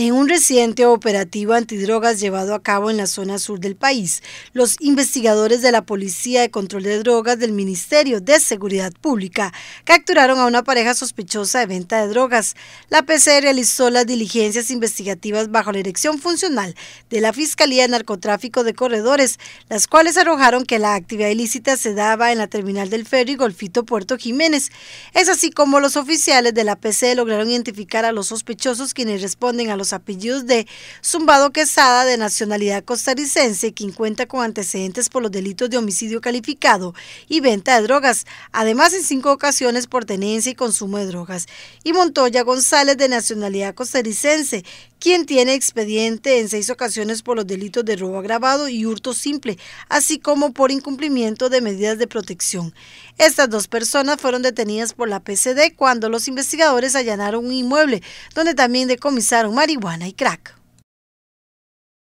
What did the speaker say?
En un reciente operativo antidrogas llevado a cabo en la zona sur del país, los investigadores de la Policía de Control de Drogas del Ministerio de Seguridad Pública capturaron a una pareja sospechosa de venta de drogas. La PC realizó las diligencias investigativas bajo la dirección funcional de la Fiscalía de Narcotráfico de Corredores, las cuales arrojaron que la actividad ilícita se daba en la terminal del ferry Golfito Puerto Jiménez. Es así como los oficiales de la PC lograron identificar a los sospechosos quienes responden a los apellidos de Zumbado Quesada, de nacionalidad costarricense, quien cuenta con antecedentes por los delitos de homicidio calificado y venta de drogas, además en cinco ocasiones por tenencia y consumo de drogas, y Montoya González, de nacionalidad costarricense, quien tiene expediente en seis ocasiones por los delitos de robo agravado y hurto simple, así como por incumplimiento de medidas de protección. Estas dos personas fueron detenidas por la PCD cuando los investigadores allanaron un inmueble donde también decomisaron marihuana Tijuana y Crack.